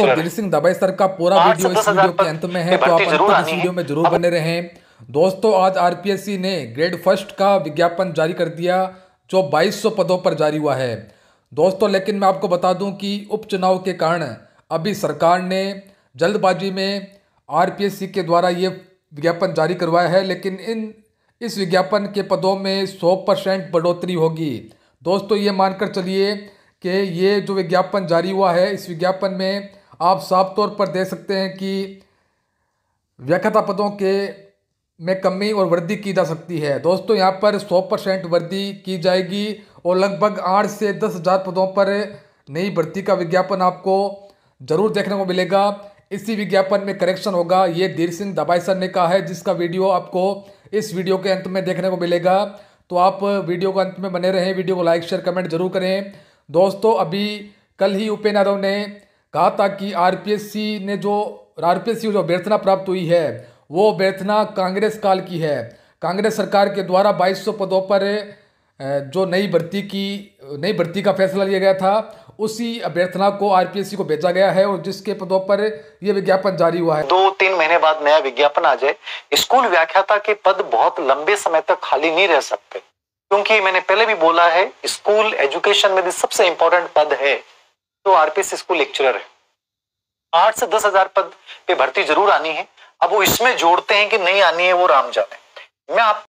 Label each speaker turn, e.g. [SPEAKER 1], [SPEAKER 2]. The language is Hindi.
[SPEAKER 1] तो वीर सिंह दबाई सर का पूरा वीडियो इस वीडियो के अंत में है तो आप अंत तक इस वीडियो में जरूर बने रहे दोस्तों आज आरपीएससी ने ग्रेड फर्स्ट का विज्ञापन जारी कर दिया जो 2200 पदों पर जारी हुआ है दोस्तों लेकिन मैं आपको बता दूं कि उपचुनाव के कारण अभी सरकार ने जल्दबाजी में आरपीएससी के द्वारा ये विज्ञापन जारी करवाया है लेकिन इन इस विज्ञापन के पदों में 100 परसेंट बढ़ोतरी होगी दोस्तों ये मानकर चलिए कि ये जो विज्ञापन जारी हुआ है इस विज्ञापन में आप साफ तौर पर देख सकते हैं कि व्याख्याता पदों के में कमी और वृद्धि की जा सकती है दोस्तों यहाँ पर 100 परसेंट वृद्धि की जाएगी और लगभग आठ से दस हज़ार पदों पर नई भर्ती का विज्ञापन आपको ज़रूर देखने को मिलेगा इसी विज्ञापन में करेक्शन होगा ये धीर सिंह दबाई सर ने कहा है जिसका वीडियो आपको इस वीडियो के अंत में देखने को मिलेगा तो आप वीडियो को अंत में बने रहें वीडियो को लाइक शेयर कमेंट जरूर करें दोस्तों अभी कल ही उपेन यादव ने कहा था कि आरपीएससी ने जो आर आरपीएससी जो अभ्यर्थना प्राप्त हुई है वो अभ्यर्थना कांग्रेस काल की है कांग्रेस सरकार के द्वारा 2200 पदों पर जो नई भर्ती की नई भर्ती का फैसला लिया गया था उसी अभ्यर्थना को आरपीएससी को भेजा गया है और जिसके पदों पर यह विज्ञापन जारी हुआ है
[SPEAKER 2] दो तीन महीने बाद नया विज्ञापन आ जाए स्कूल व्याख्याता के पद बहुत लंबे समय तक खाली नहीं रह सकते क्योंकि मैंने पहले भी बोला है स्कूल एजुकेशन में सबसे इंपॉर्टेंट पद है तो आरपीएस को लेक्चरर है आठ से दस हजार पद पे भर्ती जरूर आनी है अब वो इसमें जोड़ते हैं कि नहीं आनी है वो राम जाने मैं आप